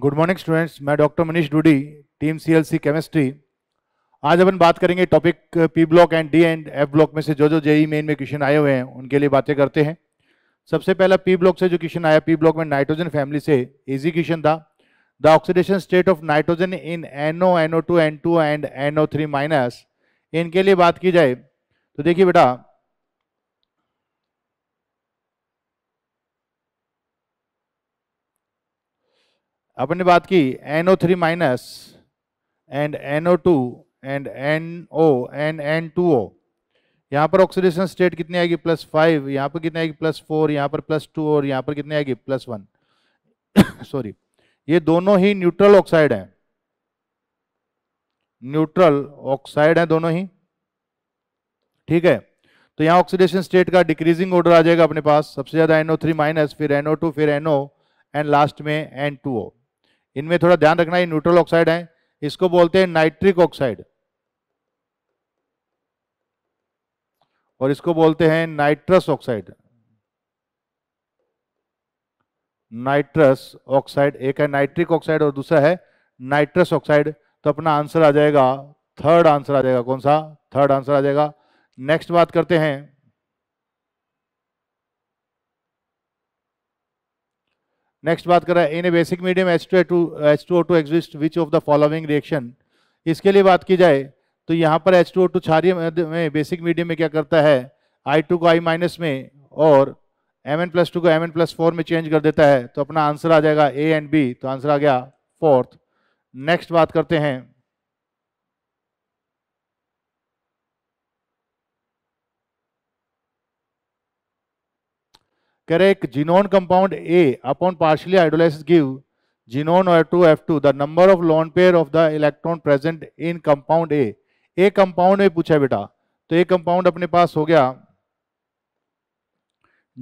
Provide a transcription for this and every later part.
Good morning students मैं doctor Manish Dudi team CLC chemistry आज अपन बात करेंगे topic P block and D and F block में से जो जो जेई मेन में क्वेश्चन आए हुए हैं उनके लिए बातें करते हैं सबसे पहला पी ब्लॉक से जो क्वेश्चन आया पी ब्लॉक में नाइट्रोजन फैमिली से इजी क्वेश्चन था the oxidation state of nitrogen in NO NO two N two and NO three minus इनके लिए बात की जाए तो देखिए बेटा अपन ने बात की NO3 three minus and NO two and N O and N two O यहाँ पर ऑक्सीडेशन स्टेट कितनी आएगी प्लस फाइव यहाँ पर कितनी आएगी प्लस फोर यहाँ पर प्लस टू और यहाँ पर कितनी आएगी प्लस वन सॉरी ये दोनों ही न्यूट्रल ऑक्साइड हैं न्यूट्रल ऑक्साइड हैं दोनों ही ठीक है तो यहाँ ऑक्सीडेशन स्टेट का डिक्रीजिंग ऑर्डर आ जाएगा अपने पास सबसे ज़्यादा एनओ थ्री माइनस फिर एनओ टू फिर एनओ एंड लास्ट में एन टू ओ इनमें थोड़ा ध्यान रखना ये न्यूट्रल ऑक्साइड है इसको बोलते हैं नाइट्रिक ऑक्साइड और इसको बोलते हैं नाइट्रस ऑक्साइड नाइट्रस ऑक्साइड एक है नाइट्रिक ऑक्साइड और दूसरा है नाइट्रस ऑक्साइड तो अपना आंसर आ जाएगा थर्ड आंसर आ जाएगा कौन सा थर्ड आंसर आ जाएगा नेक्स्ट बात करते हैं नेक्स्ट बात कर रहा है in a basic medium H two to H two O two exist which of the following reaction इसके लिए बात की जाए तो यहाँ पर एच टू ओ टू छारी में बेसिक मीडियम में क्या करता है आई टू को आई माइनस में और एम एन प्लस टू को एम एन प्लस फोर में चेंज कर देता है तो अपना आंसर आ जाएगा ए एंड बी तो आंसर आ गया फोर्थ नेक्स्ट बात करते हैं कह रहे एक xenon compound A upon partially hydrolysis give xenon O two F two the number of lone pair of the electron present in compound A A compound में पूछा बेटा तो ए कंपाउंड अपने पास हो गया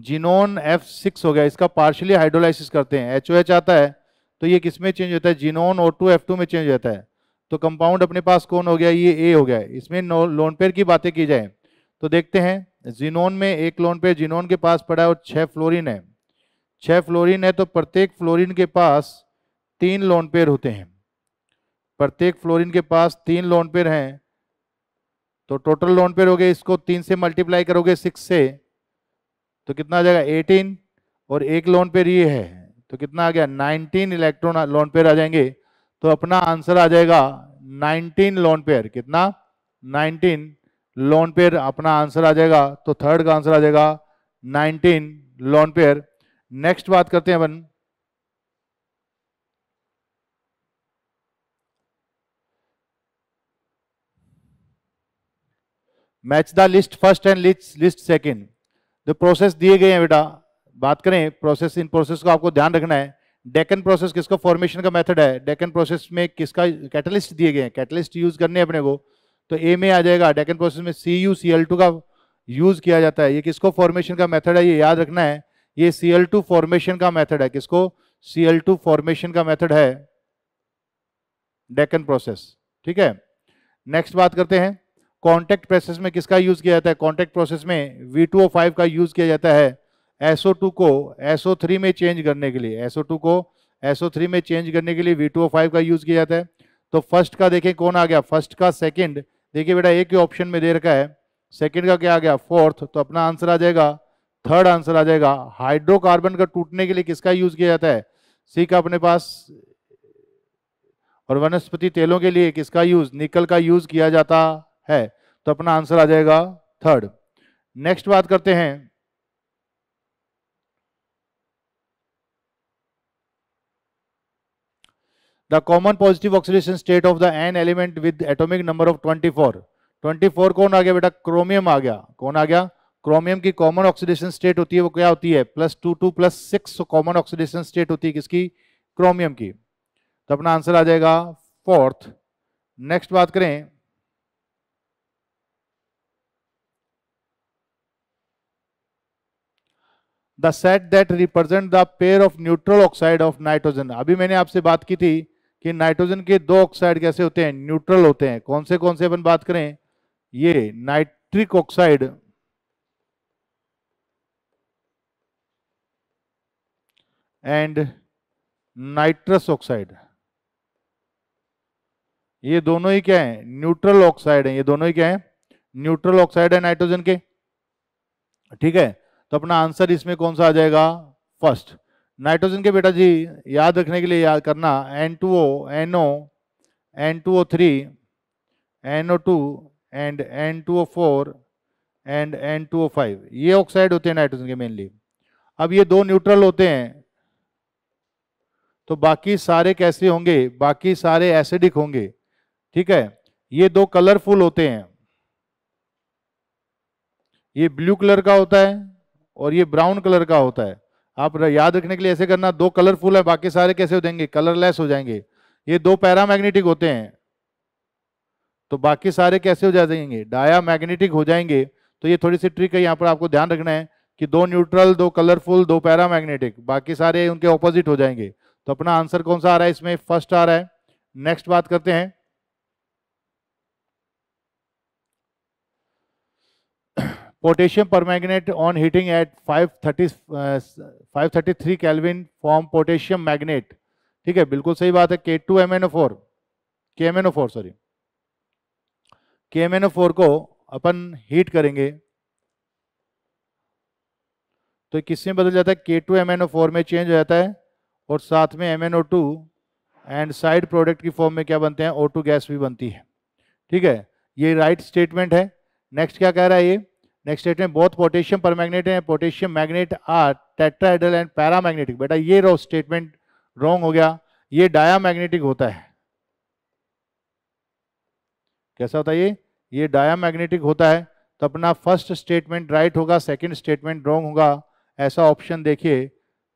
जीनोन एफ सिक्स हो गया इसका पार्शियली हाइड्रोलाइसिस करते हैं एच ओ एच आता है तो ये किस में चेंज होता है xenon O two F two में चेंज होता है तो कंपाउंड अपने पास कौन हो गया ये ए हो गया इसमें लोनपेयर की बातें की जाए तो देखते हैं जिनोन में एक लोन पे जीनोन के पास पड़ा है और छह फ्लोरिन है छह फ्लोरिन है तो प्रत्येक फ्लोरिन के पास तीन लोन पेयर होते हैं प्रत्येक फ्लोरिन के पास तीन लोन पेयर हैं तो टोटल लोन पेयर हो गए इसको तीन से मल्टीप्लाई करोगे सिक्स से तो कितना आ जाएगा एटीन और एक लोन पेयर ये है तो कितना आ गया नाइनटीन इलेक्ट्रॉन लोन पेयर आ जाएंगे तो अपना आंसर आ जाएगा नाइनटीन लोन पेयर कितना नाइनटीन लॉन पेयर अपना आंसर आ जाएगा तो थर्ड का आंसर आ जाएगा नाइनटीन लोन पेयर नेक्स्ट बात करते हैं अपन match the list first and list list second जो प्रोसेस दिए गए हैं बेटा बात करें प्रोसेस इन प्रोसेस को आपको ध्यान रखना है डेकन प्रोसेस किसका फॉर्मेशन का मेथड है डेकन प्रोसेस में किसका कैटलिस्ट दिए गए हैं कैटलिस्ट यूज करने हैं अपने को तो ए में आ जाएगा डेकन प्रोसेस में C U C L two का यूज किया जाता है ये किसको फॉर्मेशन का मेथड है ये याद रखना है ये सी एल टू फॉर्मेशन का मेथड है किसको सी एल टू फॉर्मेशन का मेथड है डेकन प्रोसेस ठीक है नेक्स्ट बात करते हैं कॉन्टैक्ट प्रोसेस में किसका यूज किया जाता है कॉन्टैक्ट प्रोसेस में V2O5 का यूज किया जाता है SO2 को SO3 में चेंज करने के लिए SO2 को SO3 में चेंज करने के लिए V2O5 का यूज किया जाता है तो फर्स्ट का देखें कौन आ गया फर्स्ट का सेकंड देखिए बेटा एक ही ऑप्शन में दे रखा है सेकंड का क्या आ गया फोर्थ तो अपना आंसर आ जाएगा थर्ड आंसर आ जाएगा हाइड्रोकार्बन का टूटने के लिए किसका यूज किया जाता है सी का अपने पास और वनस्पति तेलों के लिए किसका यूज निकल का यूज किया जाता है तो अपना आंसर आ जाएगा थर्ड नेक्स्ट बात करते हैं The common positive oxidation state of the n element with atomic number of 24. 24 कौन आ गया बेटा क्रोमियम आ गया कौन आ गया क्रोमियम की कॉमन ऑक्सीडेशन स्टेट होती है वो क्या होती है plus two two plus six common oxidation state होती है किसकी क्रोमियम की तो अपना आंसर आ जाएगा फोर्थ नेक्स्ट बात करें the set that represent the pair of neutral oxide of nitrogen अभी मैंने आपसे बात की थी कि नाइट्रोजन के दो ऑक्साइड कैसे होते हैं न्यूट्रल होते हैं कौन से कौन से अपन बात करें ये nitric oxide and nitrous oxide ये दोनों ही क्या है न्यूट्रल ऑक्साइड है ये दोनों ही क्या है न्यूट्रल ऑक्साइड है नाइट्रोजन के ठीक है तो अपना आंसर इसमें कौन सा आ जाएगा फर्स्ट नाइट्रोजन के बेटा जी याद रखने के लिए याद करना N two O N O N two O three N O two and N two O four and N two O five ये ऑक्साइड होते हैं नाइट्रोजन के मेनली अब ये दो न्यूट्रल होते हैं तो बाकी सारे कैसे होंगे बाकी सारे एसिडिक होंगे ठीक है ये दो कलरफुल होते हैं ये ब्लू कलर का होता है और ये ब्राउन कलर का होता है आप याद रखने के लिए ऐसे करना दो कलरफुल है बाकी सारे कैसे हो जाएंगे कलरलेस हो जाएंगे ये दो पैरामैग्नेटिक होते हैं तो बाकी सारे कैसे हो जाएंगे डाया मैग्नेटिक हो जाएंगे तो ये थोड़ी सी ट्रिक है यहाँ पर आपको ध्यान रखना है कि दो न्यूट्रल दो कलरफुल दो पैरामैग्नेटिक बाकी सारे उनके ऑपोजिट हो जाएंगे तो अपना आंसर कौन सा आ रहा है इसमें फर्स्ट आ रहा है नेक्स्ट बात करते हैं potassium permanganate on heating at 530 uh, 533 kelvin form potassium manganate ठीक है बिल्कुल सही बात है K two M N O four K M N O four sorry K M N O four को अपन हीट करेंगे तो किस में बदल जाता है K two M N O four में चेंज हो जाता है और साथ में M N O two and side product की फॉर्म में क्या बनते हैं ओ टू गैस भी बनती है ठीक है ये राइट right स्टेटमेंट है नेक्स्ट क्या कह रहा है ये नेक्स्ट स्टेट में both potassium manganate and potassium manganate are tetrahedral and magnetic बेटा ये रो स्टेटमेंट रॉन्ग हो गया ये डाया मैग्नेटिक होता है कैसा होता है ये ये डाया मैग्नेटिक होता है तो अपना फर्स्ट स्टेटमेंट राइट होगा सेकंड स्टेटमेंट रॉन्ग होगा ऐसा ऑप्शन देखिए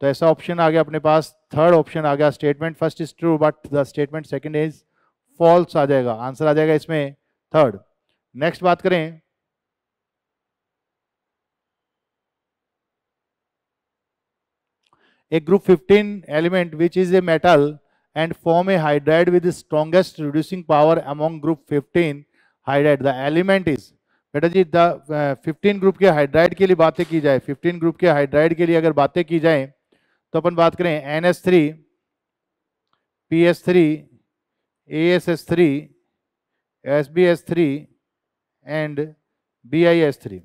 तो ऐसा ऑप्शन आ गया अपने पास थर्ड ऑप्शन आ गया statement first is true but the statement second is false आ जाएगा आंसर आ जाएगा इसमें थर्ड नेक्स्ट बात करें a group fifteen element which is a metal and form a hydride with the strongest reducing power among group 15 hydride. The element is बेटा जी the fifteen group के हाइड्राइड के लिए बातें की जाए फिफ्टीन ग्रुप के हाइड्राइड के लिए अगर बातें की जाए तो अपन बात करें N S three P S three A S S three S B S three and B I S three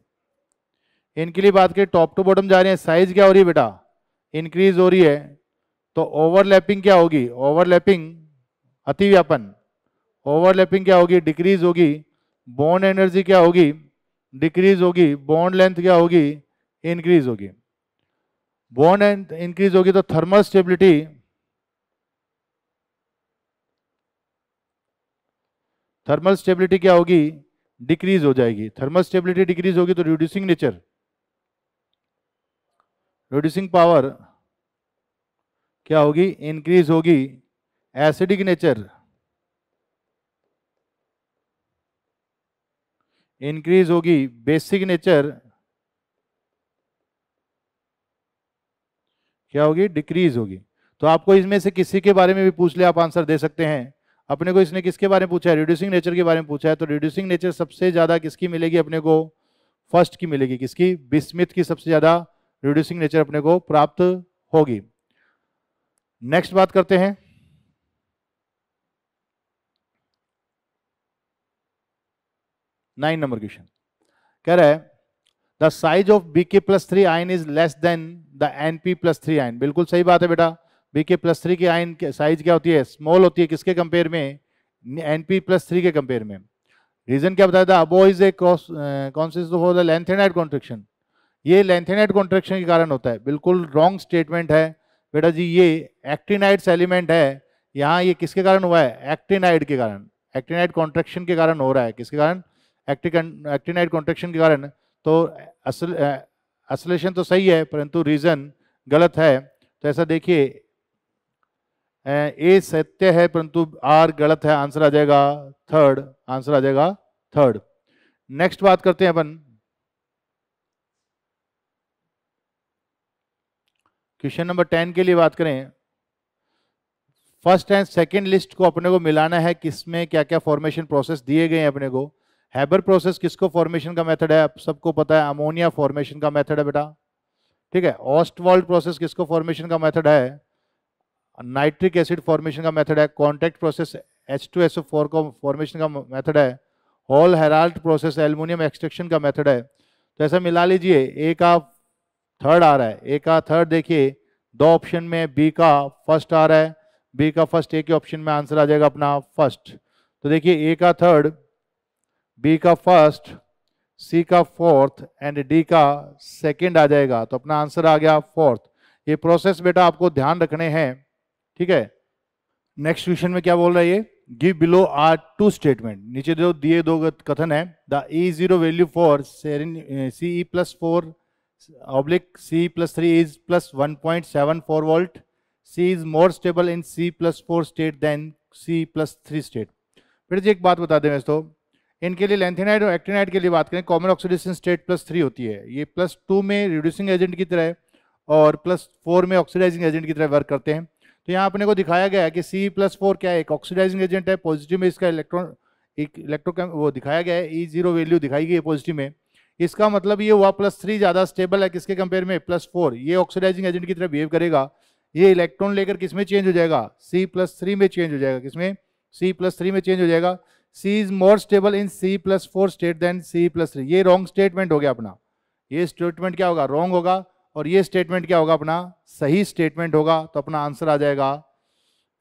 इनके लिए बात करें टॉप टू बॉटम जा रहे हैं साइज क्या हो रही है बेटा इंक्रीज हो रही है तो ओवरलैपिंग क्या होगी ओवरलैपिंग अतिव्यापन ओवरलैपिंग क्या होगी डिक्रीज होगी बॉन्ड एनर्जी क्या होगी डिक्रीज होगी बॉन्ड लेंथ क्या होगी इंक्रीज होगी बॉन्ड लेंथ इंक्रीज होगी तो थर्मल स्टेबिलिटी थर्मल स्टेबिलिटी क्या होगी डिक्रीज हो जाएगी थर्मल स्टेबिलिटी डिक्रीज होगी तो रिड्यूसिंग नेचर रिड्यूसिंग पावर क्या होगी इंक्रीज होगी एसिडिक नेचर इंक्रीज होगी बेसिक नेचर क्या होगी डिक्रीज होगी तो आपको इसमें से किसी के बारे में भी पूछ ले आप आंसर दे सकते हैं अपने को इसने किसके बारे में पूछा है रिड्यूसिंग नेचर के बारे में पूछा है तो रिड्यूसिंग नेचर सबसे ज़्यादा किसकी मिलेगी अपने को फर्स्ट की मिलेगी किसकी बिस्मिथ की सबसे ज़्यादा रिड्यूसिंग नेचर अपने को प्राप्त होगी नेक्स्ट बात करते हैं नाइन नंबर क्वेश्चन कह रहा है the size of BK plus three आइन is less than the N P plus three आइन बिल्कुल सही बात है बेटा बीके प्लस थ्री की आइन साइज क्या होती है स्मॉल होती है किसके कंपेयर में एन पी प्लस थ्री के कंपेयर में रीजन क्या बताया था above is a consist of the lanthanide contraction ये लेंथेनाइट कॉन्ट्रेक्शन के कारण होता है बिल्कुल रॉन्ग स्टेटमेंट है बेटा जी ये एक्टिनाइड्स एलिमेंट है यहाँ ये किसके कारण हुआ है एक्टिनाइड के कारण एक्टिनाइड कॉन्ट्रेक्शन के कारण हो रहा है किसके कारण एक्टिनाइड कॉन्ट्रेक्शन के कारण तो असल असलेशन तो सही है परंतु रीज़न गलत है तो ऐसा देखिए ए सत्य है परंतु आर गलत है आंसर आ जाएगा थर्ड आंसर आ जाएगा थर्ड नेक्स्ट बात करते हैं अपन क्वेश्चन नंबर टेन के लिए बात करें फर्स्ट एंड सेकंड लिस्ट को अपने को मिलाना है किसमें क्या क्या फॉर्मेशन प्रोसेस दिए गए हैं अपने को हैबर प्रोसेस किसको फॉर्मेशन का मेथड है आप सबको पता है अमोनिया फॉर्मेशन का मेथड है बेटा ठीक है ऑस्टवॉल्ड प्रोसेस किसको फॉर्मेशन का मेथड है नाइट्रिक एसिड फॉर्मेशन का मेथड है contact process H two S O four को फॉर्मेशन का मेथड है Hall Heroult process aluminium extraction का मेथड है तो ऐसा मिला लीजिए एक आप थर्ड आ रहा है ए का थर्ड देखिए दो ऑप्शन में बी का फर्स्ट आ रहा है बी का फर्स्ट ए के ऑप्शन में आंसर आ जाएगा अपना फर्स्ट तो देखिए ए का थर्ड बी का फर्स्ट सी का फोर्थ एंड डी का सेकंड आ जाएगा तो अपना आंसर आ गया फोर्थ ये प्रोसेस बेटा आपको ध्यान रखने हैं ठीक है नेक्स्ट क्वेश्चन में क्या बोल रहा है ये give below are two statement नीचे जो दिए दो कथन है the E zero value for C E plus four oblique C plus 3 is plus 1.74 volt. C is more stable in C plus 4 state than C plus 3 state. फिर जी एक बात बता दें दोस्तों इनके लिए लेंथेनाइड और एक्टिनाइड के लिए बात करें common oxidation state plus three होती है ये प्लस टू में रिड्यूसिंग एजेंट की तरह और प्लस फोर में ऑक्सीडाइजिंग एजेंट की तरह वर्क करते हैं तो यहाँ अपने को दिखाया गया है कि सी प्लस फोर क्या है एक ऑक्सीडाइजिंग एजेंट है पॉजिटिव में इसका इलेक्ट्रॉन एक इलेक्ट्रोकेम वो दिखाया गया है ई जीरो वैल्यू दिखाई गई है पॉजिटिव में इसका मतलब ये हुआ प्लस थ्री ज्यादा स्टेबल है किसके कंपेयर में प्लस फोर ये ऑक्सीडाइजिंग एजेंट की तरह बिहेव करेगा ये इलेक्ट्रॉन लेकर किसमें चेंज हो जाएगा सी प्लस थ्री में चेंज हो जाएगा किसमें सी प्लस थ्री में चेंज हो जाएगा C is more stable in C plus four state than C plus three ये रॉन्ग स्टेटमेंट हो गया अपना ये स्टेटमेंट क्या होगा रॉन्ग होगा और ये स्टेटमेंट क्या होगा अपना सही स्टेटमेंट होगा तो अपना आंसर आ जाएगा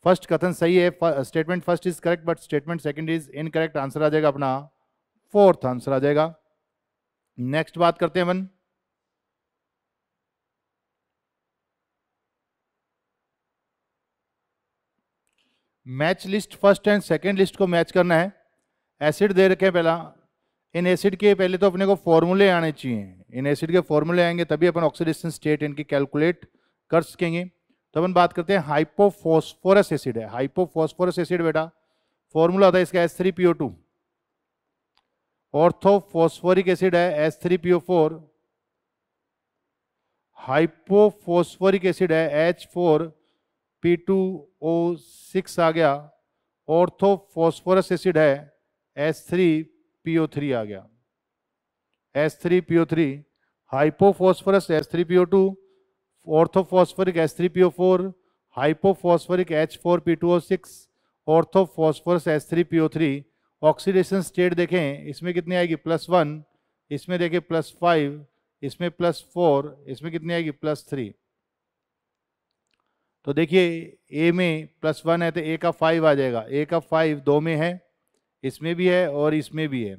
फर्स्ट कथन सही है statement first is correct but statement second is incorrect answer आ जाएगा अपना फोर्थ आंसर आ जाएगा नेक्स्ट बात करते हैं one match list first and second list को मैच करना है एसिड दे रखे हैं पहला इन एसिड के पहले तो अपने को फॉर्मूले आने चाहिए इन एसिड के फॉर्मूले आएंगे तभी अपन ऑक्सीडेशन स्टेट इनकी कैलकुलेट कर सकेंगे तो अपन बात करते हैं हाइपोफॉस्फोरस एसिड है हाइपोफॉस्फोरस एसिड बेटा फॉर्मूला था इसका S three PO two orthophosphoric acid है S three PO four hypophosphoric acid है H four P two O six आ गया ऑर्थोफॉस्फोरस एसिड है एस थ्री पीओ थ्री आ गया S three PO three hypophosphorous S three PO two orthophosphoric S three PO four hypophosphoric H four P two O six orthophosphorous S three PO three oxidation state देखें इसमें कितनी आएगी plus one इसमें देखें plus five इसमें plus four इसमें कितनी आएगी प्लस थ्री तो देखिए ए में प्लस वन है तो ए का फाइव आ जाएगा ए का फाइव दो में है इसमें भी है और इसमें भी है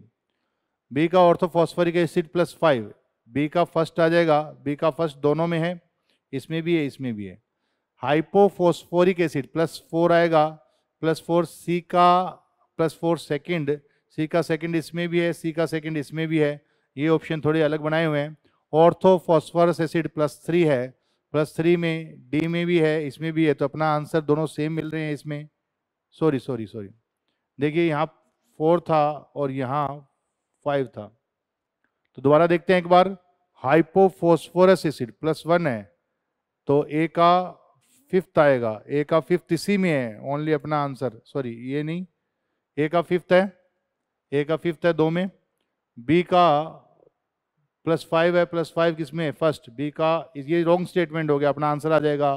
बी का orthophosphoric acid plus five B का फर्स्ट आ जाएगा बी का फर्स्ट दोनों में है इसमें भी है इसमें भी है हाइपोफोस्फोरिक एसिड प्लस फोर आएगा प्लस फोर सी का प्लस फोर सेकेंड सी का सेकेंड इसमें भी है सी का सेकेंड इसमें भी है ये ऑप्शन थोड़े अलग बनाए हुए हैं ऑर्थोफॉस्फोरस एसिड प्लस थ्री है प्लस थ्री में डी में भी है इसमें भी है तो अपना आंसर दोनों सेम मिल रहे हैं इसमें सॉरी सॉरी सॉरी देखिए यहाँ फोर था और यहाँ फाइव था तो दोबारा देखते हैं एक बार हाइपोफोस्फोरस एसिड प्लस वन है तो ए का फिफ्थ आएगा ए का फिफ्थ इसी में है ओनली अपना आंसर सॉरी ये नहीं ए का फिफ्थ है ए का फिफ्थ है दो में बी का प्लस फाइव है प्लस फाइव किस में फर्स्ट बी का ये रॉन्ग स्टेटमेंट हो गया अपना आंसर आ जाएगा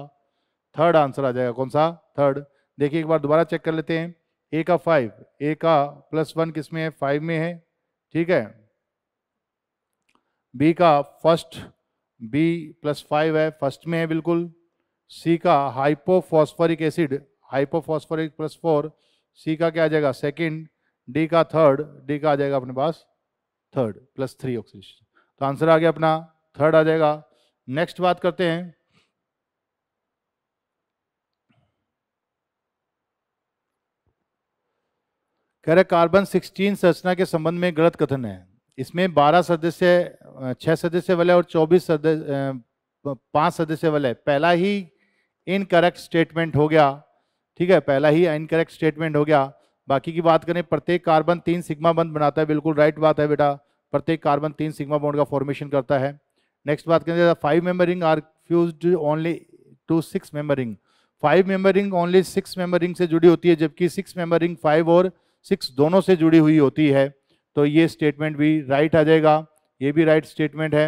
थर्ड आंसर आ जाएगा कौन सा थर्ड देखिए एक बार दोबारा चेक कर लेते हैं ए का फाइव ए का प्लस वन किस में है फाइव में है ठीक है बी का फर्स्ट बी प्लस फाइव है फर्स्ट में है बिल्कुल सी का hypophosphoric acid hypophosphoric plus four C का क्या आ जाएगा सेकेंड डी का थर्ड डी का आ जाएगा अपने पास थर्ड प्लस थ्री ऑक्सीडेशन तो आंसर आ गया अपना थर्ड आ जाएगा नेक्स्ट बात करते हैं कह रहे कार्बन 16 संरचना के संबंध में गलत कथन है इसमें 12 सदस्य छह सदस्य वाले और 24 सदस्य पांच सदस्य वाले पहला ही इनकरेक्ट स्टेटमेंट हो गया ठीक है पहला ही इनकरेक्ट स्टेटमेंट हो गया बाकी की बात करें प्रत्येक कार्बन तीन सिग्मा बंद बनाता है बिल्कुल राइट बात है बेटा प्रत्येक कार्बन तीन सिग्मा बॉन्ड का फॉर्मेशन करता है नेक्स्ट बात करें five member ring are fuse only to six member ring five member ring only six member ring से जुड़ी होती है जबकि सिक्स मेंबर रिंग फाइव और सिक्स दोनों से जुड़ी हुई होती है तो ये स्टेटमेंट भी राइट आ जाएगा ये भी राइट स्टेटमेंट है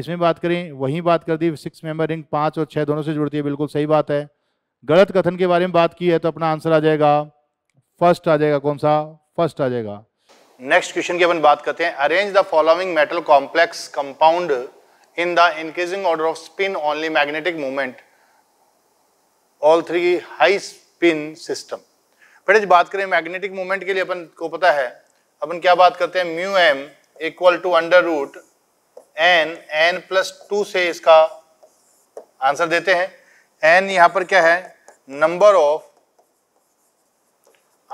इसमें बात करें वहीं बात कर दी सिक्स मेंबर रिंग पाँच और छः दोनों से जुड़ती है बिल्कुल सही बात है गलत कथन के बारे में बात की है तो अपना आंसर आ जाएगा फर्स्ट आ जाएगा कौन सा फर्स्ट आ जाएगा नेक्स्ट क्वेश्चन की अपन बात करते हैं arrange the following metal complex compound in the increasing order of spin only magnetic movement all three high spin system बेटे फिर बात करें मैग्नेटिक मूवमेंट के लिए अपन को पता है अपन क्या बात करते हैं mu M equal to under root N N plus two से इसका आंसर देते हैं एन यहां पर क्या है number of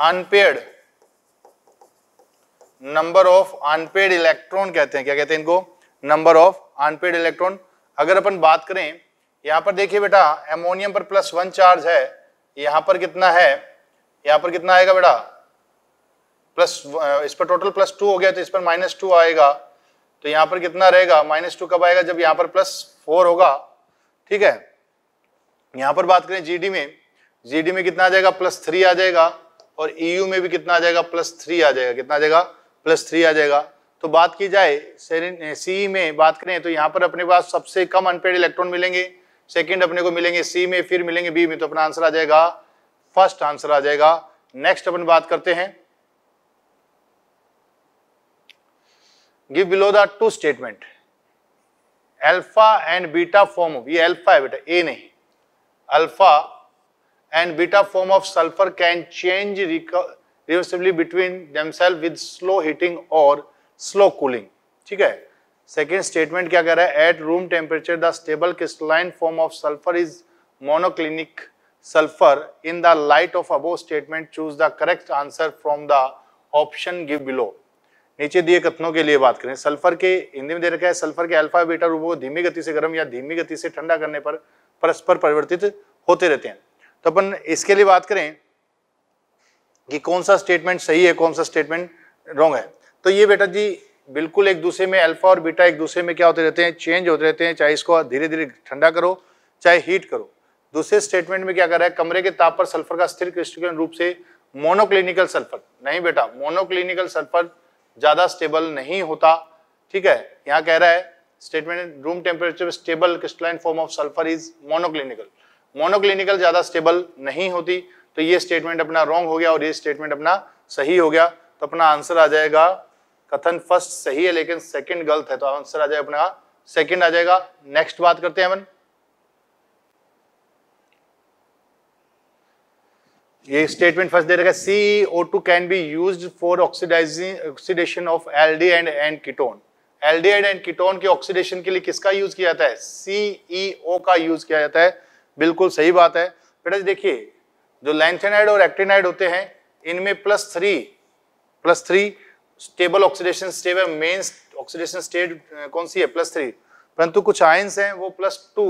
unpaired number of unpaired electron कहते हैं क्या कहते हैं इनको नंबर ऑफ अनपेड इलेक्ट्रॉन अगर अपन बात करें यहां पर देखिए बेटा एमोनियम पर प्लस वन चार्ज है यहां पर कितना है यहां पर कितना आएगा बेटा प्लस इस पर टोटल प्लस टू हो गया तो इस पर माइनस टू आएगा तो यहां पर कितना रहेगा माइनस टू कब आएगा जब यहां पर प्लस फोर होगा ठीक है यहां पर बात करें जीडी में जीडी में कितना आ जाएगा प्लस थ्री आ जाएगा और ईयू e में भी कितना आ जाएगा प्लस थ्री आ जाएगा कितना आ जाएगा प्लस थ्री आ जाएगा तो बात की जाए सी में बात करें तो यहाँ पर अपने पास सबसे कम अनपेड इलेक्ट्रॉन मिलेंगे सेकेंड अपने को मिलेंगे सी में फिर मिलेंगे बी में तो अपना आंसर आ जाएगा फर्स्ट आंसर आ जाएगा नेक्स्ट अपन बात करते हैं give below the two statement alpha and beta form of ये एल्फा है बेटा ए नहीं alpha and beta form of sulfur can change reversibly between themselves with slow heating or slow cooling ठीक है सेकेंड स्टेटमेंट क्या कह रहा है at room temperature the stable crystalline form of sulphur is monoclinic sulphur in the light of above statement choose the correct answer from the option give below नीचे दिए कथनों के लिए बात करें सल्फर के हिंदी में दे रखा है सल्फर के अल्फा बीटा रूपों को धीमी गति से गर्म या धीमी गति से ठंडा करने पर परस्पर परिवर्तित होते रहते हैं तो अपन इसके लिए बात करें कि कौन सा स्टेटमेंट सही है कौन सा स्टेटमेंट रॉन्ग है तो ये बेटा जी बिल्कुल एक दूसरे में अल्फा और बीटा एक दूसरे में क्या होते रहते हैं चेंज होते रहते हैं चाहे इसको धीरे धीरे ठंडा करो चाहे हीट करो दूसरे स्टेटमेंट में क्या कर रहा है कमरे के ताप पर सल्फर का स्थिर क्रिस्टलीकरण रूप से मोनोक्लिनिकल सल्फर नहीं बेटा मोनोक्लिनिकल सल्फर ज़्यादा स्टेबल नहीं होता ठीक है यहाँ कह रहा है statement room room temperature stable crystalline form of sulfur is monoclinical monoclinical ज़्यादा stable नहीं होती तो ये statement अपना wrong हो गया और ये statement अपना सही हो गया तो अपना आंसर आ जाएगा कथन फर्स्ट सही है लेकिन सेकंड गलत है तो आंसर आ जाएगा अपना सेकंड आ जाएगा नेक्स्ट बात करते हैं अमन ये स्टेटमेंट फर्स्ट दे रखा है C O two can be use for oxidising oxidation of L D and and ketone aldehyde and ketone के ऑक्सीडेशन के लिए किसका यूज किया जाता है सीईओ e का यूज किया जाता है बिल्कुल सही बात है बेटा देखिए जो लैंथेनाइड और एक्टिनाइड होते हैं इनमें plus three plus three stable oxidation state है मेन ऑक्सीडेशन स्टेट कौन सी है प्लस थ्री परंतु कुछ आयंस हैं वो plus two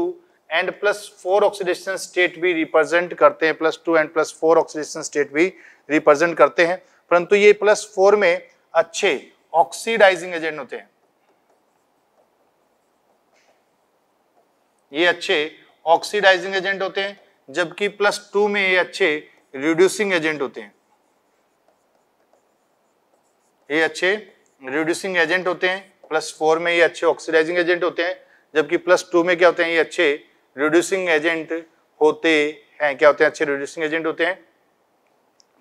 and plus four oxidation state भी रिप्रेजेंट करते हैं plus two and plus four oxidation state भी रिप्रेजेंट करते हैं परंतु ये प्लस फोर में अच्छे ऑक्सीडाइजिंग एजेंट होते हैं ये अच्छे ऑक्सीडाइजिंग एजेंट होते हैं जबकि प्लस टू में ये अच्छे रिड्यूसिंग एजेंट होते हैं ये अच्छे रिड्यूसिंग एजेंट होते हैं प्लस फोर में ये अच्छे ऑक्सीडाइजिंग एजेंट होते हैं जबकि प्लस टू में क्या होते हैं ये अच्छे रिड्यूसिंग एजेंट होते हैं क्या होते हैं अच्छे रिड्यूसिंग एजेंट होते हैं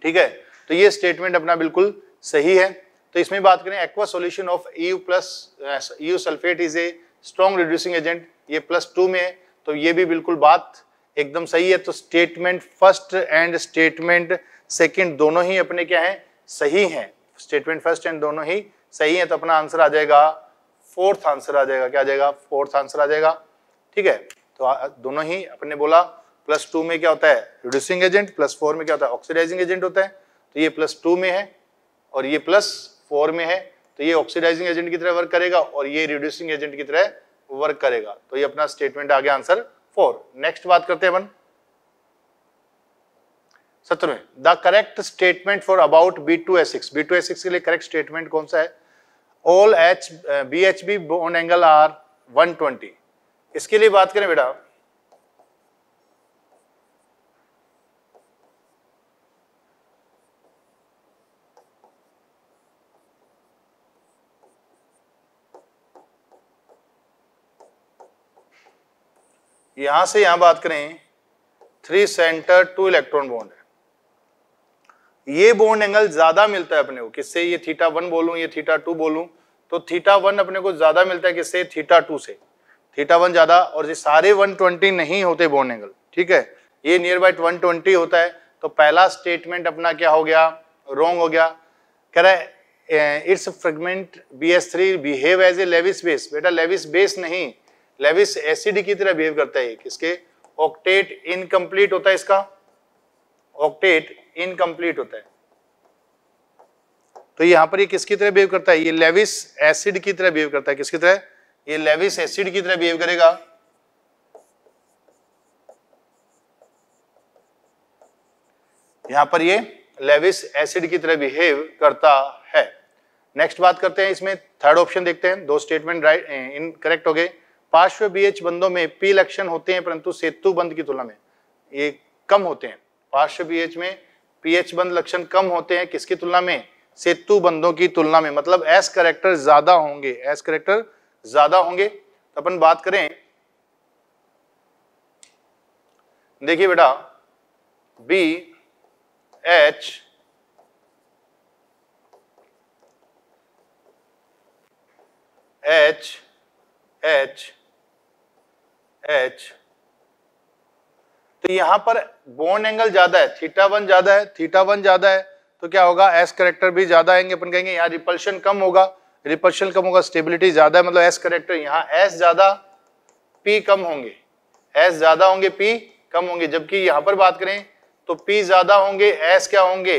ठीक है तो ये स्टेटमेंट अपना बिल्कुल सही है तो इसमें बात करें aqua solution of U plus U sulphate is a strong reducing agent ये प्लस टू में है तो ये भी बिल्कुल बात एकदम सही है तो statement first and statement second दोनों ही अपने क्या हैं सही हैं स्टेटमेंट फर्स्ट एंड दोनों ही सही हैं तो अपना आंसर आ जाएगा फोर्थ आंसर आ जाएगा क्या आ जाएगा फोर्थ आंसर आ जाएगा ठीक है तो दोनों ही अपने बोला प्लस टू में क्या होता है रिड्यूसिंग एजेंट प्लस फोर में क्या होता है ऑक्सीडाइजिंग एजेंट होता है तो ये प्लस टू में है और ये प्लस फोर में है तो ये ऑक्सीडाइजिंग एजेंट की तरह वर्क करेगा और ये रिड्यूसिंग एजेंट की तरह वर्क करेगा तो ये अपना स्टेटमेंट आ गया आंसर फोर नेक्स्ट बात करते हैं अपन सत्रहवें the correct statement for about B two S six B two S six के लिए करेक्ट स्टेटमेंट कौन सा है all H B H B bond angle are 120 इसके लिए बात करें बेटा यहां से यहां बात करें three centre two electron bond है ये बॉन्ड एंगल ज्यादा मिलता है अपने को किससे ये थीटा वन बोलूं ये थीटा टू बोलूं तो थीटा वन अपने को ज्यादा मिलता है किससे थीटा टू से थीटा वन ज्यादा और ये सारे वन ट्वेंटी नहीं होते बॉन्ड एंगल ठीक है ये नियर बाई वन ट्वेंटी होता है तो पहला स्टेटमेंट अपना क्या हो गया रॉन्ग हो गया कह रहा है it's fragment B S three behave as a Lewis base बेटा लेविस बेस नहीं लेविस एसिड की तरह बिहेव करता है किसके ऑक्टेट इनकम्प्लीट होता है इसका ऑक्टेट इनकम्प्लीट होता है तो यहां पर ये किसकी तरह बिहेव करता है ये लेविस एसिड की तरह बिहेव करता है किसकी तरह ये लेविस एसिड की तरह बिहेव करेगा यहां पर ये लेविस एसिड की तरह बिहेव करता है नेक्स्ट बात करते हैं इसमें थर्ड ऑप्शन देखते हैं दो स्टेटमेंट राइट इन करेक्ट हो गए पार्श्व बीएच बंदों में पी लक्षण होते हैं परंतु सेतु बंद की तुलना में ये कम होते हैं पार्श्व बीएच में पीएच बंद लक्षण कम होते हैं किसकी तुलना में सेतु बंदों की तुलना में मतलब एस करेक्टर ज्यादा होंगे एस करेक्टर ज्यादा होंगे तो अपन बात करें देखिए बेटा B H H H H तो यहां पर बोन एंगल ज्यादा है थीटा वन ज्यादा है थीटा वन ज्यादा है तो क्या होगा एस करेक्टर भी ज्यादा आएंगे अपन कहेंगे यहाँ रिपल्शन कम होगा रिपल्शन कम होगा स्टेबिलिटी ज्यादा है मतलब एस करेक्टर यहाँ एस ज्यादा पी कम होंगे एस ज्यादा होंगे पी कम होंगे जबकि यहां पर बात करें तो पी ज्यादा होंगे एस क्या होंगे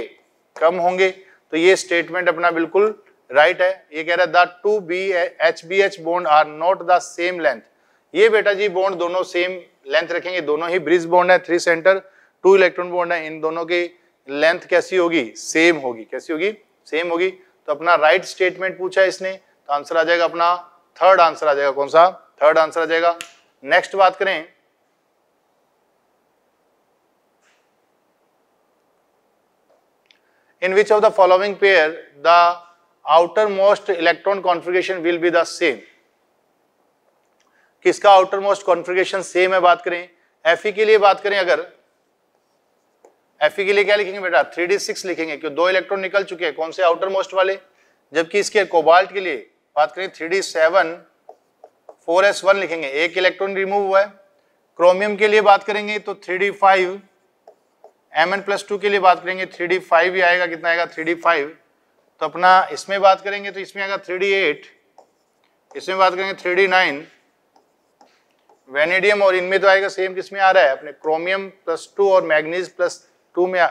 कम होंगे तो ये स्टेटमेंट अपना बिल्कुल राइट है ये कह रहा है the two B H B H bond are not the same length ये बेटा जी बॉन्ड दोनों सेम लेंथ रखेंगे दोनों ही ब्रिज बॉन्ड है three centre two electron bond है इन दोनों की लेंथ कैसी होगी सेम होगी कैसी होगी सेम होगी तो अपना राइट स्टेटमेंट पूछा इसने तो आंसर आ जाएगा अपना थर्ड आंसर आ जाएगा कौन सा थर्ड आंसर आ जाएगा नेक्स्ट बात करें in which of the following pair the outer most electron configuration will be the same किसका आउटर मोस्ट कॉन्फ़िगरेशन सेम है बात करें एफ e के लिए बात करें अगर एफ e के लिए क्या लिखेंगे बेटा थ्री डी सिक्स लिखेंगे क्यों दो इलेक्ट्रॉन निकल चुके हैं कौन से आउटर मोस्ट वाले जबकि इसके कोबाल्ट के लिए बात करें three D seven four S one लिखेंगे एक इलेक्ट्रॉन रिमूव हुआ है क्रोमियम के लिए बात करेंगे तो three D five M N plus two के लिए बात करेंगे थ्री डी फाइव ही आएगा कितना आएगा थ्री डी फाइव तो अपना इसमें बात करेंगे तो इसमें आएगा थ्री डी एट इसमें बात करेंगे थ्री डी नाइन वेनेडियम और इनमें तो आएगा सेम किसमें आ रहा है अपने क्रोमियम प्लस टू और मैग्नीज प्लस टू में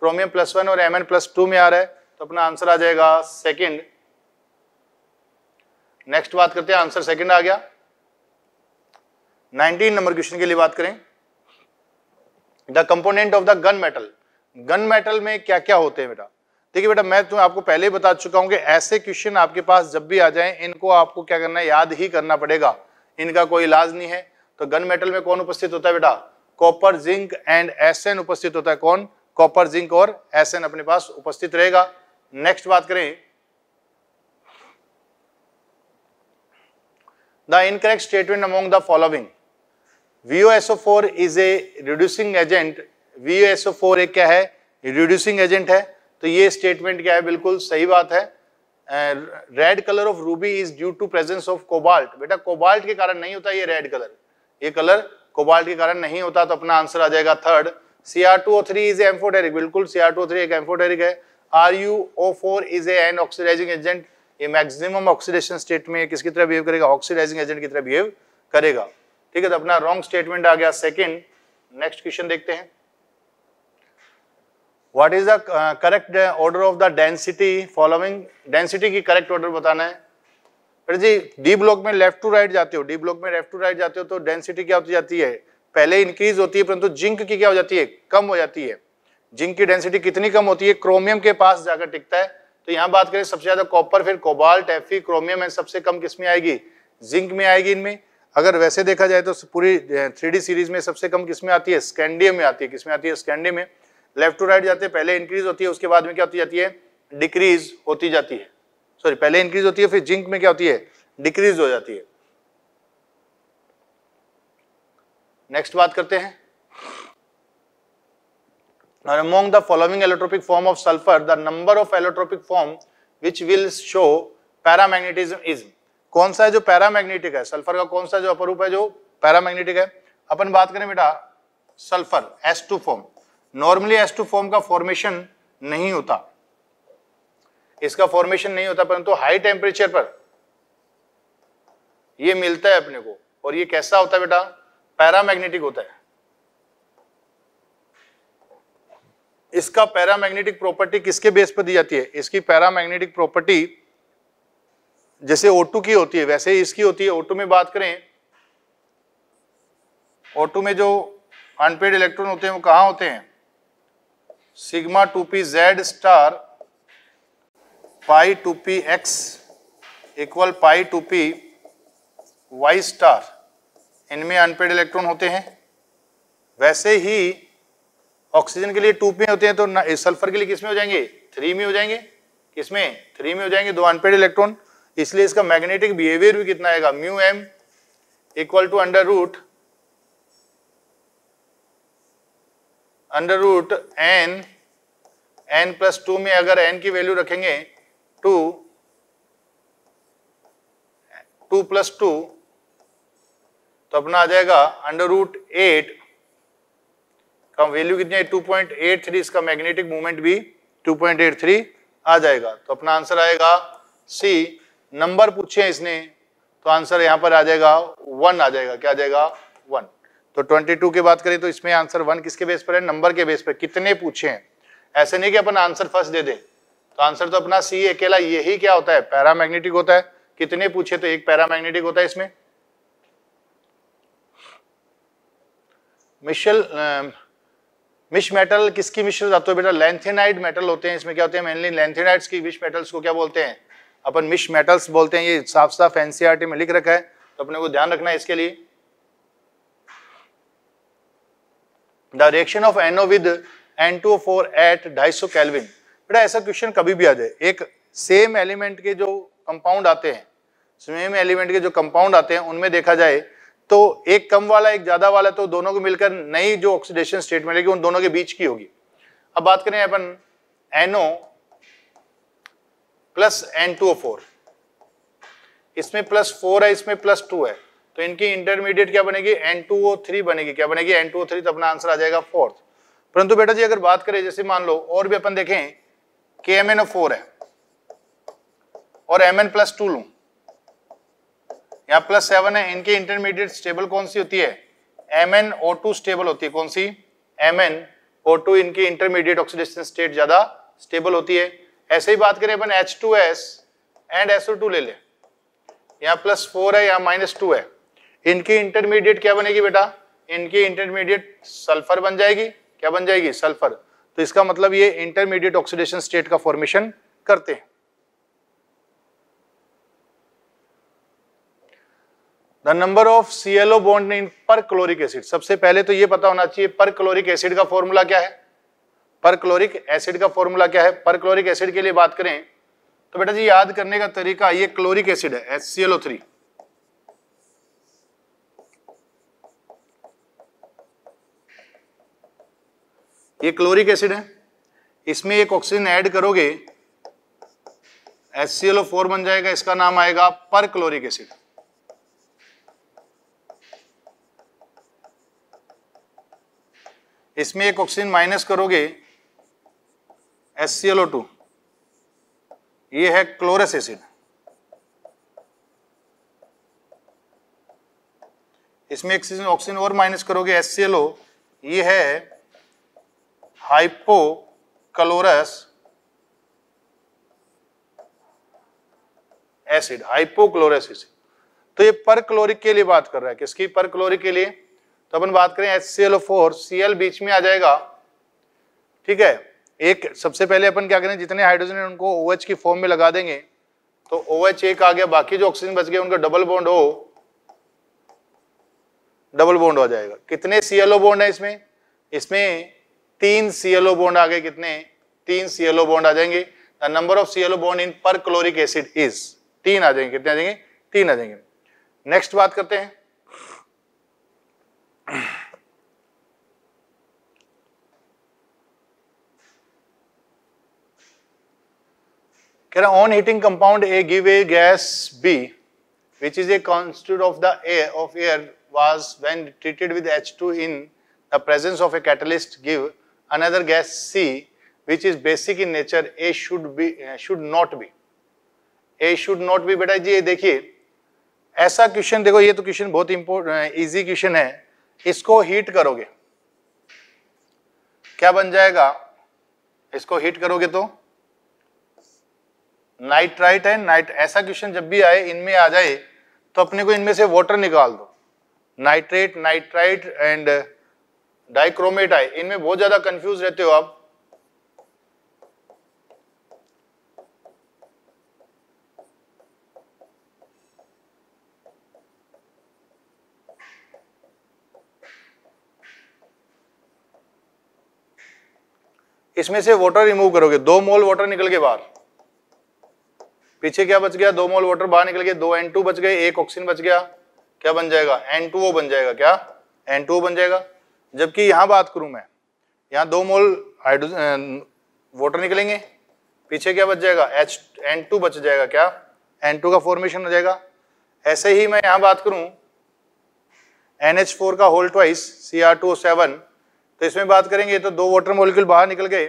क्रोमियम प्लस वन और एम एन प्लस टू में आ रहा है तो अपना आंसर आ जाएगा सेकेंड नेक्स्ट बात करते हैं आंसर सेकेंड आ गया नाइनटीन नंबर क्वेश्चन के लिए बात करें the component of the gun metal gun metal में क्या क्या होते हैं बेटा देखिए बेटा मैं तुम्हें तो आपको पहले ही बता चुका हूं कि ऐसे क्वेश्चन आपके पास जब भी आ जाए इनको आपको क्या करना है याद ही करना पड़ेगा इनका कोई इलाज नहीं है तो गन मेटल में कौन उपस्थित होता है बेटा कॉपर जिंक एंड एसएन उपस्थित होता है कौन कॉपर जिंक और एसएन अपने पास उपस्थित रहेगा नेक्स्ट बात करें the incorrect statement among four is a reducing agent VO SO four एक क्या है रिड्यूसिंग एजेंट है तो ये स्टेटमेंट क्या है बिल्कुल सही बात है red colour of ruby is due to presence of cobalt बेटा कोबाल्ट के कारण नहीं होता ये रेड कलर ये कलर कोबाल्ट के कारण नहीं होता तो अपना आंसर आ जाएगा third C R two O three is amphoteric बिल्कुल C R two O three एक एम्फोटेरिक है R U O four is an oxidising agent ये मैक्सिमम ऑक्सीडेशन स्टेट में किसकी तरह बिहेव करेगा ऑक्सीडाइजिंग एजेंट की तरह बिहेव करेगा ठीक है तो अपना रॉन्ग स्टेटमेंट आ गया सेकेंड नेक्स्ट क्वेश्चन देखते हैं what is the correct order of the density following density की करेक्ट ऑर्डर बताना है फिर जी डी ब्लॉक में लेफ्ट टू राइट जाते हो डी ब्लॉक में लेफ्ट टू राइट जाते हो तो डेंसिटी क्या होती जाती है पहले इंक्रीज होती है परंतु जिंक की क्या हो जाती है कम हो जाती है जिंक की डेंसिटी कितनी कम होती है क्रोमियम के पास जाकर टिकता है तो यहाँ बात करें सबसे ज्यादा कॉपर फिर कोबाल्ट एफी क्रोमियम है सबसे कम किस में आएगी जिंक में आएगी इनमें अगर वैसे देखा जाए तो पूरी थ्री uh, सीरीज में सबसे कम किसमें आती है स्कैंडियम में आती है किसमें में आती है स्कैंडियम में लेफ्ट टू राइट जाते हैं पहले इंक्रीज होती है उसके बाद में क्या होती जाती है डिक्रीज होती जाती है सॉरी पहले इंक्रीज होती है फिर जिंक में क्या होती है डिक्रीज हो जाती है नेक्स्ट बात करते हैं among the following allotropic form of sulfur, the number of allotropic form which will show paramagnetism is कौन सा है जो पैरामैग्नेटिक है सल्फर का कौन सा जो अपरूप है जो पैरामैग्नेटिक है अपन बात करें बेटा sulphur S2 form. Normally S two form का फॉर्मेशन नहीं होता इसका फॉर्मेशन नहीं होता परंतु हाई टेम्परेचर पर ये मिलता है अपने को और ये कैसा होता है बेटा पैरामैग्नेटिक होता है इसका पैरामैग्नेटिक प्रॉपर्टी किसके बेस पर दी जाती है इसकी पैरामैग्नेटिक प्रॉपर्टी जैसे O2 की होती है वैसे ही इसकी होती है O2 में बात करें O2 में जो अनपेड इलेक्ट्रॉन होते हैं वो कहां होते हैं sigma two P Z star pi two P X equal pi two P Y star इनमें अनपेड इलेक्ट्रॉन होते हैं वैसे ही ऑक्सीजन के लिए टू पी होते हैं तो सल्फर के लिए किसमें हो जाएंगे थ्री में हो जाएंगे किसमें थ्री में हो जाएंगे दो अनपेड इलेक्ट्रॉन इसलिए इसका मैग्नेटिक बिहेवियर भी कितना आएगा mu M equal to under root under root N N plus two में अगर एन की वैल्यू रखेंगे टू टू प्लस टू तो अपना आ जाएगा अंडर रूट एट का वैल्यू कितनी है टू पॉइंट एट थ्री इसका मैग्नेटिक मूवमेंट भी टू पॉइंट एट थ्री आ जाएगा तो अपना आंसर आएगा सी नंबर पूछे इसने तो आंसर यहां पर आ जाएगा वन आ जाएगा क्या आ जाएगा वन तो 22 की बात करें तो इसमें आंसर वन किसके बेस पर है नंबर के बेस पर कितने पूछे हैं ऐसे नहीं कि अपन आंसर फर्स्ट दे दे तो आंसर तो अपना सी अकेला यही क्या होता है पैरामैग्नेटिक होता है कितने पूछे तो एक पैरामैग्नेटिक होता है इसमें मिशल मिश मेटल किसकी मिश्र धातु है बेटा लेंथेनाइड मेटल होते हैं इसमें क्या होते हैं मेनली लेंथेनाइड्स की मिश मेटल्स को क्या बोलते हैं अपन मिश मेटल्स बोलते हैं ये साफ साफ एनसीआरटी में लिख रखा है तो अपने को ध्यान रखना है इसके लिए the reaction of NO with N two four at ढाई सौ कैलविन बेटा ऐसा क्वेश्चन कभी भी आ जाए एक सेम एलिमेंट के जो कंपाउंड आते हैं सेम एलिमेंट के जो कंपाउंड आते हैं उनमें देखा जाए तो एक कम वाला एक ज़्यादा वाला तो दोनों को मिलकर नई जो ऑक्सीडेशन स्टेटमेंट है उन दोनों के बीच की होगी अब बात करें अपन NO plus N two four इसमें प्लस फोर है इसमें प्लस टू है तो इनकी इंटरमीडिएट क्या बनेगी N2O3 बनेगी क्या बनेगी N2O3 तो अपना आंसर आ जाएगा फोर्थ परंतु बेटा जी अगर बात करें जैसे मान लो और भी अपन देखें के एम एन फोर है और एम एन प्लस टू लू प्लस सेवन है इनकी इंटरमीडिएट स्टेबल कौन सी होती है M N O two stable होती है कौन सी एम एन ओ टू इनकी इंटरमीडिएट ऑक्सीडेशन स्टेट ज्यादा स्टेबल होती है ऐसे ही बात करें अपन H two S and SO two ले लें यहाँ प्लस फोर है यहाँ माइनस टू है इनकी इंटरमीडिएट क्या बनेगी बेटा इनकी इंटरमीडिएट सल्फर बन जाएगी क्या बन जाएगी सल्फर तो इसका मतलब ये इंटरमीडिएट ऑक्सीडेशन स्टेट का फॉर्मेशन करते हैं the number of C L O bond in perchloric acid सबसे पहले तो ये पता होना चाहिए पर क्लोरिक एसिड का फॉर्मूला क्या है पर क्लोरिक एसिड का फॉर्मूला क्या है पर क्लोरिक एसिड के लिए बात करें तो बेटा जी याद करने का तरीका ये क्लोरिक एसिड है S C L O three ये क्लोरिक एसिड है इसमें एक ऑक्सीजन ऐड करोगे एस बन जाएगा इसका नाम आएगा पर क्लोरिक एसिड इसमें एक ऑक्सीजन माइनस करोगे टू ये है क्लोरस एसिड इसमें ऑक्सीजन और माइनस करोगे ओ ये है हाइपोकलोरस एसिड हाइपोक्लोरस एसिड तो ये परक्लोरिक के लिए बात कर रहा है किसकी परक्लोरिक के लिए तो अपन बात करें H C four C L बीच में आ जाएगा ठीक है एक सबसे पहले अपन क्या करें जितने हाइड्रोजन है उनको OH की फॉर्म में लगा देंगे तो ओ OH एक आ गया बाकी जो ऑक्सीजन बच गए उनका डबल बॉन्ड हो डबल बॉन्ड हो जाएगा कितने सी बॉन्ड है इसमें इसमें तीन सीएलओ बॉन्ड आ गए कितने तीन सीएलओ बॉन्ड आ जाएंगे the number of CLO bond in perchloric acid is तीन आ जाएंगे कितने आ जाएंगे तीन आ जाएंगे नेक्स्ट बात करते हैं कह रहा on heating compound A give a gas B which is a constitute of the the of air was when treated with H two in the presence of a catalyst give another gas C which is basic in nature A should be uh, should not be A should not be बेटा जी ये देखिए ऐसा question देखो ये तो question बहुत import easy question है इसको हीट करोगे क्या बन जाएगा इसको हीट करोगे तो नाइट्राइट एंड नाइट ऐसा क्वेश्चन जब भी आए इनमें आ जाए तो अपने को इनमें से वाटर निकाल दो नाइट्रेट नाइट्राइट एंड डाइक्रोमेट आए इनमें बहुत ज्यादा कंफ्यूज रहते हो आप इसमें से वाटर रिमूव करोगे दो मोल वाटर निकल के बाहर पीछे क्या बच गया दो मोल वाटर बाहर निकल के दो एन टू बच गए एक ऑक्सीजन बच गया क्या बन जाएगा एन टू बन जाएगा क्या एन टू बन जाएगा जबकि यहाँ बात करूँ मैं यहाँ दो मोल हाइड्रोजन वाटर निकलेंगे पीछे क्या बच जाएगा एच एन टू बच जाएगा क्या एन टू का फॉर्मेशन हो जाएगा ऐसे ही मैं यहाँ बात करूँ एन एच फोर का whole twice C R two seven तो इसमें बात करेंगे तो दो वाटर मोलिक्यूल बाहर निकल गए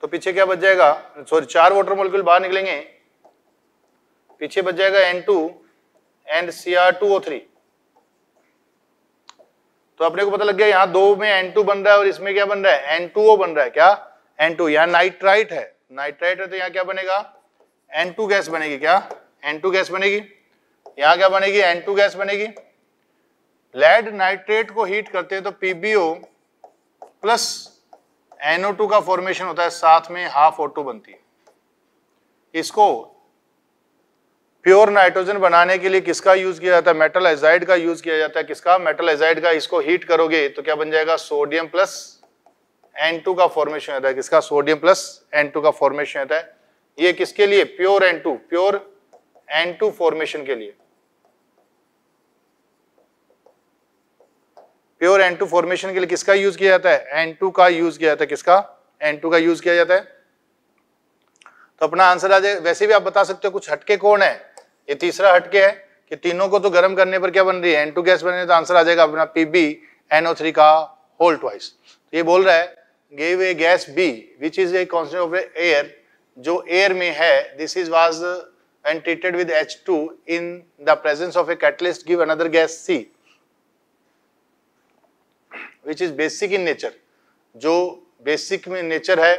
तो पीछे क्या बच जाएगा सॉरी चार वाटर मोलिक्यूल बाहर निकलेंगे पीछे बच जाएगा N two and C R two O three तो अपने को पता लग गया यहाँ दो में एन टू बन रहा है और इसमें क्या बन रहा है एन टू ओ बन रहा है क्या एन टू यहाँ नाइट्राइट है नाइट्राइट है तो यहाँ क्या बनेगा एन टू गैस बनेगी क्या एन टू गैस बनेगी यहाँ क्या बनेगी एन टू गैस बनेगी लेड नाइट्रेट को हीट करते हैं तो पीबीओ प्लस एनओ टू का फॉर्मेशन होता है साथ में हाफ ओ टू बनती है इसको प्योर नाइट्रोजन बनाने के लिए किसका यूज किया जाता है मेटल एजाइड का यूज किया जाता है किसका मेटल एजाइड का इसको हीट करोगे तो क्या बन जाएगा सोडियम प्लस N2 का फॉर्मेशन होता है किसका सोडियम प्लस N2 का फॉर्मेशन होता है ये किसके लिए pure N2 pure N2 formation के लिए प्योर N2 फॉर्मेशन के लिए किसका यूज किया जाता है N2 का यूज किया जाता है किसका N2 का यूज किया जाता है तो अपना आंसर आ जाए वैसे भी आप बता सकते हो कुछ हटके कौन है ये तीसरा हटके है कि तीनों को तो गर्म करने पर क्या बन रही है एन टू गैस बन रही है तो आंसर आ जाएगा अपना पी बी एनओ थ्री का होल ट्वाइस तो ये बोल रहा है gave a gas B which is a consent of air जो एयर में है this is was and treated with H two in the presence of a catalyst give another gas C which is basic in nature जो basic में nature है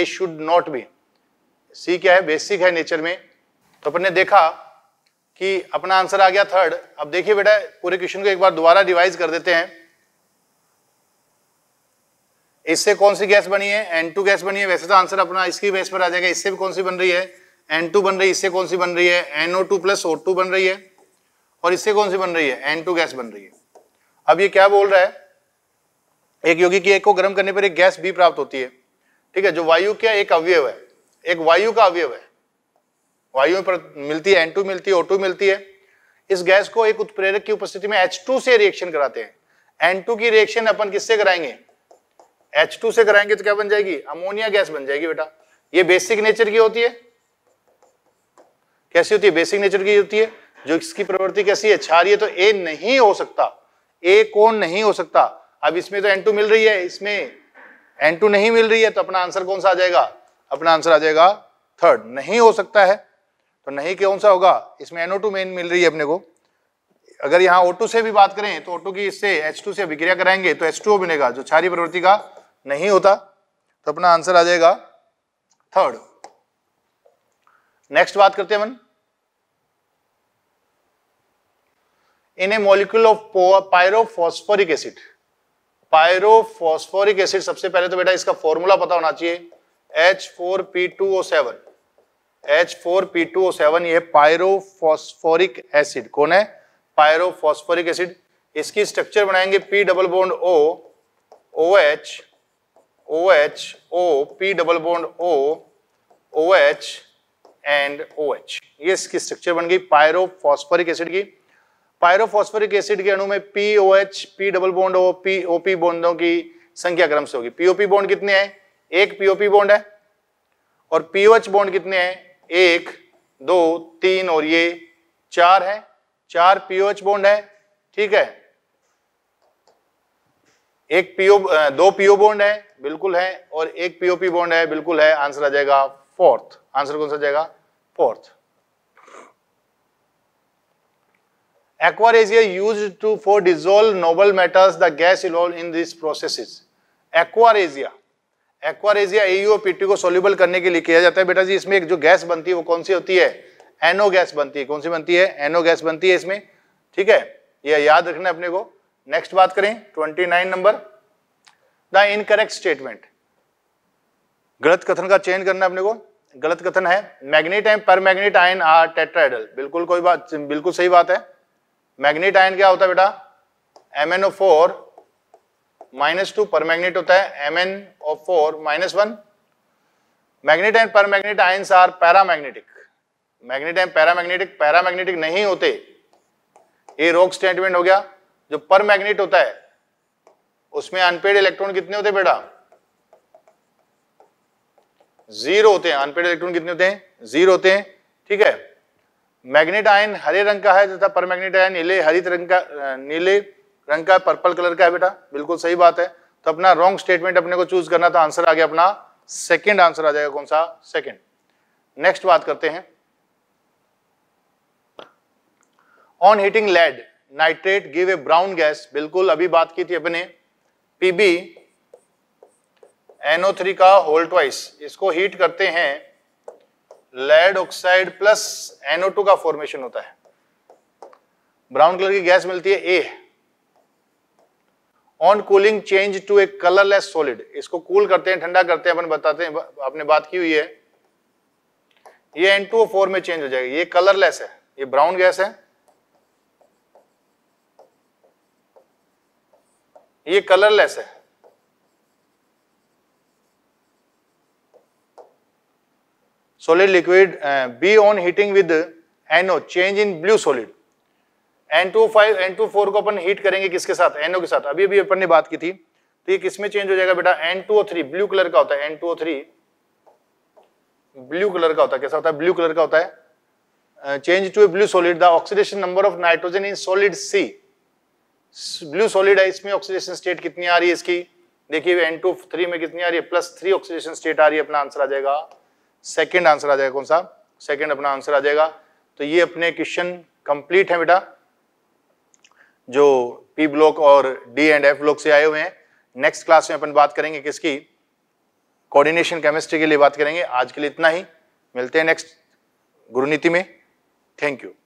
A should not be C क्या है basic है nature में तो अपने देखा कि अपना आंसर आ गया थर्ड अब देखिए बेटा पूरे क्वेश्चन को एक बार दोबारा रिवाइज कर देते हैं इससे कौन सी गैस बनी है एन टू गैस बनी है वैसे तो आंसर अपना इसकी बेस पर आ जाएगा इससे भी कौन सी बन रही है एन टू बन रही है इससे कौन सी बन रही है NO two plus O two बन रही है और इससे कौन सी बन रही है एन टू गैस बन रही है अब ये क्या बोल रहा है एक योगी की एक को गर्म करने पर एक गैस बी प्राप्त होती है ठीक है जो वायु क्या एक अवयव है एक वायु का अवयव है वायु में मिलती है एन टू मिलती है ओ टू मिलती है इस गैस को एक उत्प्रेरक की उपस्थिति में एच टू से रिएक्शन कराते हैं एन टू की रिएक्शन अपन किससे कराएंगे एच टू से कराएंगे तो क्या बन जाएगी अमोनिया गैस बन जाएगी बेटा ये बेसिक नेचर की होती है कैसी होती है बेसिक नेचर की होती है जो इसकी प्रवृत्ति कैसी है क्षारीय तो ए नहीं हो सकता ए कौन नहीं हो सकता अब इसमें तो एन टू मिल रही है इसमें एन टू नहीं मिल रही है तो अपना आंसर कौन सा आ जाएगा अपना आंसर आ जाएगा थर्ड नहीं हो सकता है तो नहीं कौन सा होगा इसमें एनओ टू मेन मिल रही है अपने को अगर यहाँ O2 से भी बात करें तो ओटो की इससे टू से अभिक्रिया कराएंगे तो H2O बनेगा जो क्षारी प्रवृत्ति का नहीं होता तो अपना आंसर आ जाएगा थर्ड नेक्स्ट बात करते हैं मन in a molecule of pyrophosphoric acid pyrophosphoric acid सबसे पहले तो बेटा इसका फॉर्मूला पता होना चाहिए H four P two O seven H four P two O seven ये पायरोफॉस्फोरिक एसिड कौन है पायरोफॉस्फोरिक एसिड इसकी स्ट्रक्चर बनाएंगे P double bond O O H O H O P double bond O O H and O H ये इसकी structure बन गई pyrophosphoric acid की पायरोफॉस्फोरिक एसिड के अणु में P O H P double bond O P O P बॉन्डों की संख्या क्रम से होगी पीओपी बोन्ड कितने हैं एक पीओपी बोन्ड है और पीओएच बोन्ड कितने हैं एक दो तीन और ये चार है चार पीओएच बॉन्ड है ठीक है एक पीओ दो पीओ बॉन्ड है बिल्कुल है और एक पीओपी बॉन्ड है बिल्कुल है आंसर आ जाएगा फोर्थ आंसर कौन सा जाएगा fourth aqua regia use to for dissolve noble metals the gas in this these processes aquaresia aqua regia एईओपीटी को सोल्यूबल करने के लिए किया जाता है बेटा जी इसमें एक जो गैस बनती है वो कौन सी होती है एनो गैस बनती है कौन सी बनती है एनो गैस बनती है इसमें ठीक है यह याद रखना अपने को नेक्स्ट बात करें twenty nine number the incorrect statement गलत कथन का चेंज करना अपने को गलत कथन है manganate and permanganate ion are tetrahedral बिल्कुल कोई बात बिल्कुल सही बात है मैग्नेट आयन क्या होता है बेटा M NO four minus two permanganate होता है M N O four minus one manganate and permanganate ions are paramagnetic manganate and paramagnetic paramagnetic नहीं होते ये रोक स्टेटमेंट हो गया जो पर मैग्नेट होता है उसमें अनपेड इलेक्ट्रॉन कितने होते बेटा जीरो होते हैं अनपेड इलेक्ट्रॉन कितने होते हैं जीरो होते हैं ठीक है मैग्नेट आयन हरे रंग का है तथा पर मैग्नेट आयन नीले हरित रंग का नीले रंग का है पर्पल कलर का है बेटा बिल्कुल सही बात है तो अपना रॉन्ग स्टेटमेंट अपने को चूज करना था आंसर आ गया अपना सेकेंड आंसर आ जाएगा कौन सा सेकेंड नेक्स्ट बात करते हैं on heating lead nitrate give a brown gas बिल्कुल अभी बात की थी अपने पीबी थ्री का होल ट्वाइस इसको हीट करते हैं लेड ऑक्साइड प्लस टू का फॉर्मेशन होता है ब्राउन कलर की गैस मिलती है A on cooling change to a colourless solid इसको कूल cool करते हैं ठंडा करते हैं अपन बताते हैं आपने बात की हुई है ये एन टू फोर में चेंज हो जाएगा ये कलरलेस है ये ब्राउन गैस है ये कलरलेस है solid liquid B on heating with NO change in blue solid N25 N24 को अपन हीट करेंगे किसके साथ NO के साथ अभी अभी अपन ने बात की थी तो ये किसमें चेंज हो जाएगा बेटा N2O3 ब्लू कलर का होता है N2O3 ब्लू कलर का होता है कैसा होता है ब्लू कलर का होता है change to a blue solid the oxidation number of nitrogen in solid C blue solid है इसमें ऑक्सीडेशन स्टेट कितनी आ रही है इसकी देखिए एन टू थ्री में कितनी आ रही है प्लस थ्री ऑक्सीडेशन स्टेट आ रही है अपना आंसर आ जाएगा सेकेंड आंसर आ जाएगा कौन सा सेकेंड अपना आंसर आ जाएगा तो ये अपने क्वेश्चन कंप्लीट है बेटा जो पी ब्लॉक और डी एंड एफ ब्लॉक से आए हुए हैं नेक्स्ट क्लास में अपन बात करेंगे किसकी कोऑर्डिनेशन केमिस्ट्री के लिए बात करेंगे आज के लिए इतना ही मिलते हैं नेक्स्ट गुरुनीति में थैंक यू